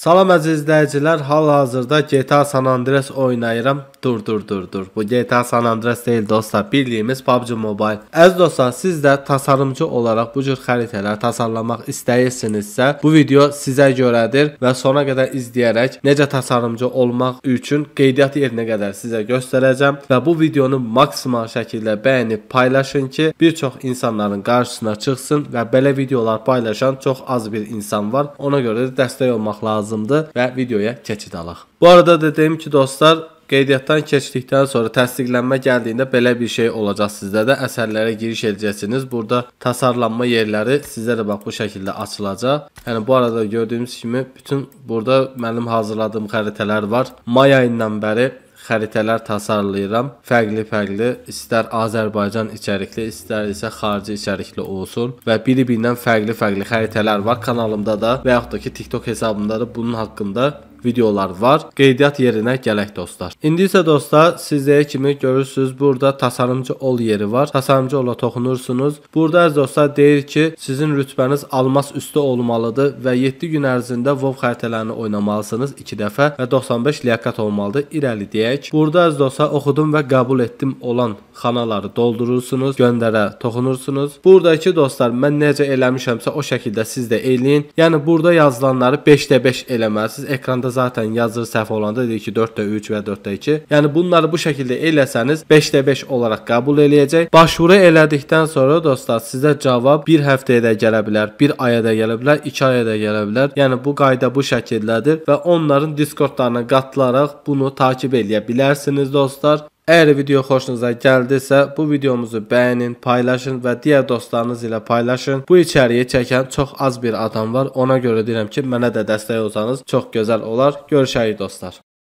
Salam əziz izləyicilər, hal-hazırda GTA San Andreas oynayıram. Dur, dur, dur, dur. Bu GTA San Andreas deyil dostlar, bildiyimiz PUBG Mobile. Əziz dostlar, siz də tasarımcı olaraq bu cür xəritələr tasarlamaq istəyirsinizsə, bu video sizə görədir və sona qədər izləyərək necə tasarımcı olmaq üçün qeydiyyat yerinə qədər sizə göstərəcəm və bu videonu maksimal şəkildə bəyənib paylaşın ki, bir çox insanların qarşısına çıxsın və belə videolar paylaşan çox az bir insan var. Ona görə də dəstək olmaq lazımdır lazımdır və videoya keçid alaq. Bu arada dediyim ki, dostlar, qeydiyyatdan keçdikdən sonra təsdiqlənmə gəldiyində belə bir şey olacaq sizdə də əsərlərə giriş edəcəksiniz. Burada təsarlanma yerləri sizə də bax bu şəkildə açılacaq. Yəni bu arada gördüyünüz kimi bütün burada mənim hazırladığım xəritələr var. May ayından bəri xəritələr tasarlayıram. Fərqli-fərqli, istər Azərbaycan içərikli, istər isə xarici içərikli olsun və bir-birindən fərqli-fərqli xəritələr var kanalımda da və yaxud da ki TikTok hesabımda da bunun haqqında videolar var. Qeydiyyat yerinə gələk dostlar. İndi isə dostlar sizə kimi görürsüz burada tasarımcı ol yeri var. Tasarımcı ola toxunursunuz. Burada əziz dostlar deyir ki, sizin rütbəniz almas üstü olmalıdır və 7 gün ərzində WoW xəritələrini oynamalısınız 2 dəfə və 95 liyakat olmalıdır. İrəli deyək. Burada əziz dostlar oxudum və qəbul etdim olan xanaları doldurursunuz, göndərə toxunursunuz. Buradakı dostlar mən necə eləmişəmsə o şəkildə siz də eləyin. Yəni burada yazılanları 5-də 5 eləməlisiniz. Ekranda da zaten yazır səhv olanda dedik ki 4-də 3 və 4-də 2. Yəni bunları bu şəkildə eləsəniz 5-də 5 olaraq qəbul eləyəcək. Başvuru elədikdən sonra dostlar sizə cavab 1 həftəyə də gələ bilər, 1 aya da gələ bilər, 2 aya da gələ bilər. Yəni bu qayda bu şəkildədir və onların Discordlarına qatılaraq bunu takip eləyə bilərsiniz dostlar. Əgər video xoşunuza gəldisə, bu videomuzu bəyənin, paylaşın və digər dostlarınız ilə paylaşın. Bu içəriyi çəkən çox az bir adam var. Ona görə deyirəm ki, mənə də dəstək olsanız çox gözəl olar. Görüşərik dostlar.